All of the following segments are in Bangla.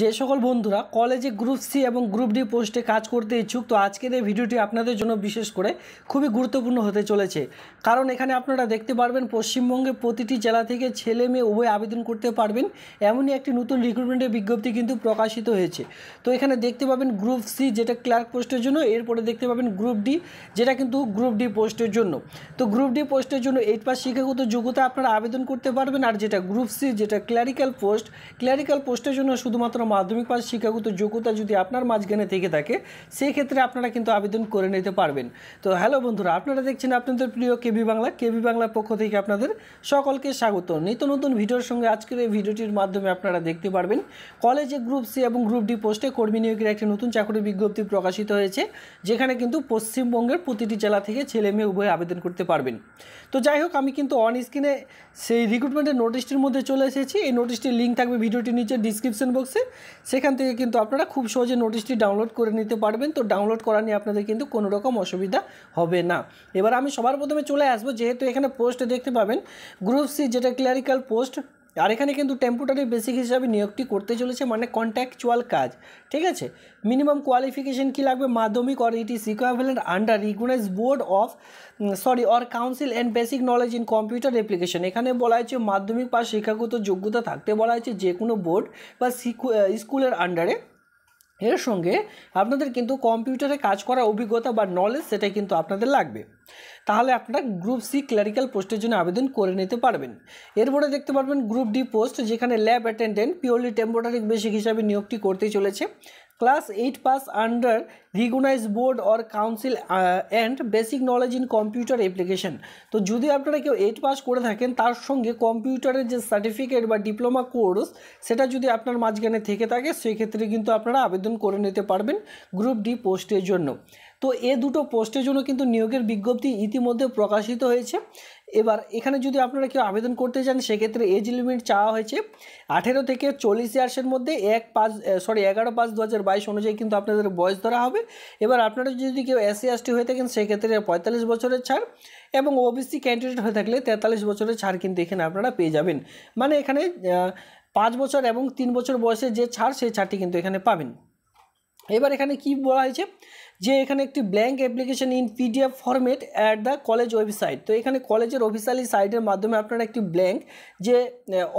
যে সকল বন্ধুরা কলেজে গ্রুপ সি এবং গ্রুপ ডি পোস্টে কাজ করতে ইচ্ছুক তো আজকের এই ভিডিওটি আপনাদের জন্য বিশেষ করে খুবই গুরুত্বপূর্ণ হতে চলেছে কারণ এখানে আপনারা দেখতে পারবেন পশ্চিমবঙ্গে প্রতিটি জেলা থেকে ছেলে মেয়ে উভয় আবেদন করতে পারবেন এমনই একটি নতুন রিক্রুটমেন্টের বিজ্ঞপ্তি কিন্তু প্রকাশিত হয়েছে তো এখানে দেখতে পাবেন গ্রুপ সি যেটা ক্লার্ক পোস্টের জন্য এরপরে দেখতে পাবেন গ্রুপ ডি যেটা কিন্তু গ্রুপ ডি পোস্টের জন্য তো গ্রুপ ডি পোস্টের জন্য এইট পাস শিক্ষাগত যোগ্যতা আপনারা আবেদন করতে পারবেন আর যেটা গ্রুপ সি যেটা ক্ল্যারিক্যাল পোস্ট ক্ল্যারিক্যাল পোস্টের জন্য শুধুমাত্র কোনো মাধ্যমিক পাশ শিক্ষাগত যোগ্যতা যদি আপনার মাঝখানে থেকে থাকে সেই ক্ষেত্রে আপনারা কিন্তু আবেদন করে নিতে পারবেন তো হ্যালো বন্ধুরা আপনারা দেখছেন আপনাদের প্রিয় কেবি বাংলা কেবি বাংলার পক্ষ থেকে আপনাদের সকলকে স্বাগত নিত্য নতুন ভিডিওর সঙ্গে আজকের এই ভিডিওটির মাধ্যমে আপনারা দেখতে পারবেন কলেজে গ্রুপ সি এবং গ্রুপ ডি পোস্টে কর্মী নিয়োগের একটি নতুন চাকরির বিজ্ঞপ্তি প্রকাশিত হয়েছে যেখানে কিন্তু পশ্চিমবঙ্গের প্রতিটি জেলা থেকে ছেলে মেয়ে উভয়ে আবেদন করতে পারবেন তো যাই হোক আমি কিন্তু অন স্ক্রিনে সেই রিক্রুটমেন্টের নোটিশটির মধ্যে চলে এসেছি এই নোটিশটির লিঙ্ক থাকবে ভিডিওটির নিচে ডিসক্রিপশন বক্সে সেখান থেকে কিন্তু আপনারা খুব সহজে নোটিশটি ডাউনলোড করে নিতে পারবেন তো ডাউনলোড করা নিয়ে আপনাদের কিন্তু কোনো রকম অসুবিধা হবে না এবার আমি সবার প্রথমে চলে আসবো যেহেতু এখানে পোস্ট দেখতে পাবেন গ্রুপ সি যেটা ক্লারিক্যাল পোস্ট আর এখানে কিন্তু টেম্পোটারি বেসিক হিসাবে নিয়োগটি করতে চলেছে মানে কন্ট্যাকচুয়াল কাজ ঠিক আছে মিনিমাম কোয়ালিফিকেশন কি লাগবে Madhyamik or it is equivalent under recognise board of sorry or council and basic knowledge in computer application এখানে বলা হয়েছে মাধ্যমিক বা শিক্ষাগত যোগ্যতা থাকতে বলা হয়েছে যে কোনো বোর্ড বা স্কুলের আন্ডারে এর সঙ্গে আপনাদের কিন্তু কম্পিউটারে কাজ করার অভিজ্ঞতা বা নলেজ সেটাই কিন্তু আপনাদের লাগবে তাহলে আপনারা গ্রুপ সি ক্লারিক্যাল পোস্টের জন্য আবেদন করে নিতে পারবেন এরপরে দেখতে পারবেন গ্রুপ ডি পোস্ট যেখানে lab attendant purely temporary basic হিসাবে নিয়োগটি করতে চলেছে class eight pass under recognise board or council and basic knowledge in computer application তো যদি আপনারা কেউ এইট পাস করে থাকেন তার সঙ্গে কম্পিউটারের যে সার্টিফিকেট বা ডিপ্লোমা কোর্স সেটা যদি আপনার মাঝখানে থেকে থাকে সেক্ষেত্রে কিন্তু আপনারা আবেদন করে নিতে পারবেন গ্রুপ ডি পোস্টের জন্য তো এ দুটো পোস্টের জন্য কিন্তু নিয়োগের বিজ্ঞপ্তি ইতিমধ্যে প্রকাশিত হয়েছে এবার এখানে যদি আপনারা কেউ আবেদন করতে চান সেক্ষেত্রে এজ লিমিট চাওয়া হয়েছে আঠেরো থেকে চল্লিশ ইয়ার্সের মধ্যে এক পাঁচ সরি এগারো পাঁচ দু হাজার বাইশ অনুযায়ী কিন্তু আপনাদের বয়স ধরা হবে এবার আপনারা যদি কেউ এস এস এসটি হয়ে থাকেন সেক্ষেত্রে পঁয়তাল্লিশ বছরের ছাড় এবং ওবিসি ক্যান্ডিডেট হয়ে থাকলে তেতাল্লিশ বছরের ছাড় কিন্তু এখানে আপনারা পেয়ে যাবেন মানে এখানে পাঁচ বছর এবং তিন বছর বয়সে যে ছাড় সেই ছাড়টি কিন্তু এখানে পাবেন এবার এখানে কি বলা হয়েছে যে এখানে একটি blank application in PDF format at the college website তো এখানে কলেজের অফিসিয়ালি সাইটের মাধ্যমে আপনারা একটি ব্ল্যাঙ্ক যে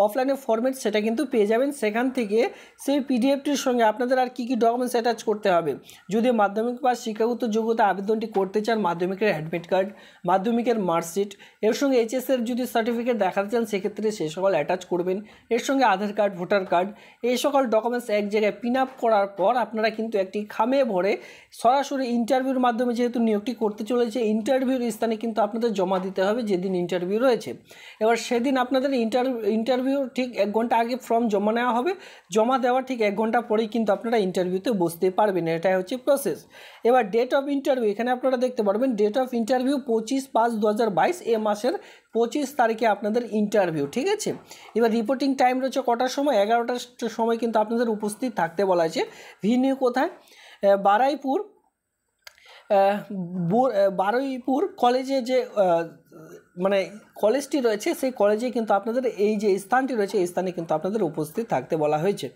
অফলাইনে ফরম্যাট সেটা কিন্তু পেয়ে যাবেন সেখান থেকে সেই পিডিএফটির সঙ্গে আপনাদের আর কী কী ডকুমেন্টস অ্যাটাচ করতে হবে যদি মাধ্যমিক বা শিক্ষাগত যোগ্যতা আবেদনটি করতে চান মাধ্যমিকের অ্যাডমিট কার্ড মাধ্যমিকের মার্কশিট এর সঙ্গে এইচএসের যদি সার্টিফিকেট দেখাতে চান সেক্ষেত্রে সেই সকল অ্যাটাচ করবেন এর সঙ্গে আধার কার্ড ভোটার কার্ড এই সকল ডকুমেন্টস এক জায়গায় পিন আপ করার পর আপনারা কিন্তু একটি খামে ভরে সরাসরি সরাসরি ইন্টারভিউর মাধ্যমে যেহেতু নিয়োগটি করতে চলেছে ইন্টারভিউর স্থানে কিন্তু আপনাদের জমা দিতে হবে যেদিন ইন্টারভিউ রয়েছে এবার সেদিন আপনাদের ইন্টারভিউ ইন্টারভিউ ঠিক এক ঘন্টা আগে ফর্ম জমা নেওয়া হবে জমা দেওয়ার ঠিক এক ঘন্টা পরেই কিন্তু আপনারা ইন্টারভিউতে বসতে পারবেন এটাই হচ্ছে প্রসেস এবার ডেট অফ ইন্টারভিউ এখানে আপনারা দেখতে পারবেন ডেট অফ ইন্টারভিউ পঁচিশ পাঁচ দু এ মাসের পঁচিশ তারিখে আপনাদের ইন্টারভিউ ঠিক আছে এবার রিপোর্টিং টাইম রয়েছে কটার সময় এগারোটার সময় কিন্তু আপনাদের উপস্থিত থাকতে বলা হয়েছে ভিনিউ কোথায় বারাইপুর বারুইপুর কলেজে যে মানে কলেজটি রয়েছে সেই কলেজে কিন্তু আপনাদের এই যে স্থানটি রয়েছে এই স্থানে কিন্তু আপনাদের উপস্থিত থাকতে বলা হয়েছে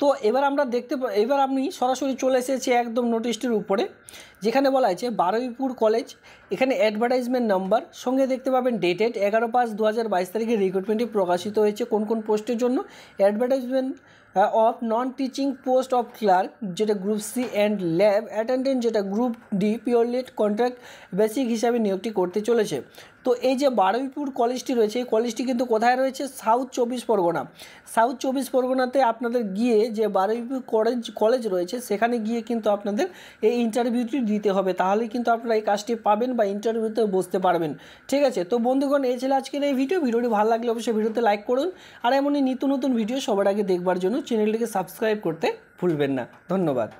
তো এবার আমরা দেখতে এবার আপনি সরাসরি চলে এসেছি একদম নোটিশটির উপরে যেখানে বলা হয়েছে বারুইপুর কলেজ এখানে অ্যাডভার্টাইজমেন্ট নাম্বার সঙ্গে দেখতে পাবেন ডেটেড এগারো পাঁচ দু হাজার বাইশ তারিখে রিক্রুটমেন্টটি প্রকাশিত হয়েছে কোন কোন পোস্টের জন্য advertisement of non teaching post of clerk যেটা group C and lab attendant যেটা group D purely contract basic হিসাবে নিয়োগটি করতে চলেছে তো এই যে বারুইপুর কলেজটি রয়েছে এই কলেজটি কিন্তু কোথায় রয়েছে সাউথ চব্বিশ পরগনা সাউথ চব্বিশ পরগনাতে আপনাদের গিয়ে যে বারুইপুর কলেজ কলেজ রয়েছে সেখানে গিয়ে কিন্তু আপনাদের এই ইন্টারভিউটি দিতে হবে তাহলে কিন্তু আপনারা এই কাজটি পাবেন বা ইন্টারভিউতে বসতে পারবেন ঠিক আছে তো বন্ধুগণ এই ছিল আজকের এই ভিডিও ভিডিওটি ভালো লাগলে অবশ্যই ভিডিওতে লাইক করুন আর এমনই নিত্য নতুন ভিডিও সবার আগে দেখবার জন্য চ্যানেলটিকে সাবস্ক্রাইব করতে ভুলবেন না ধন্যবাদ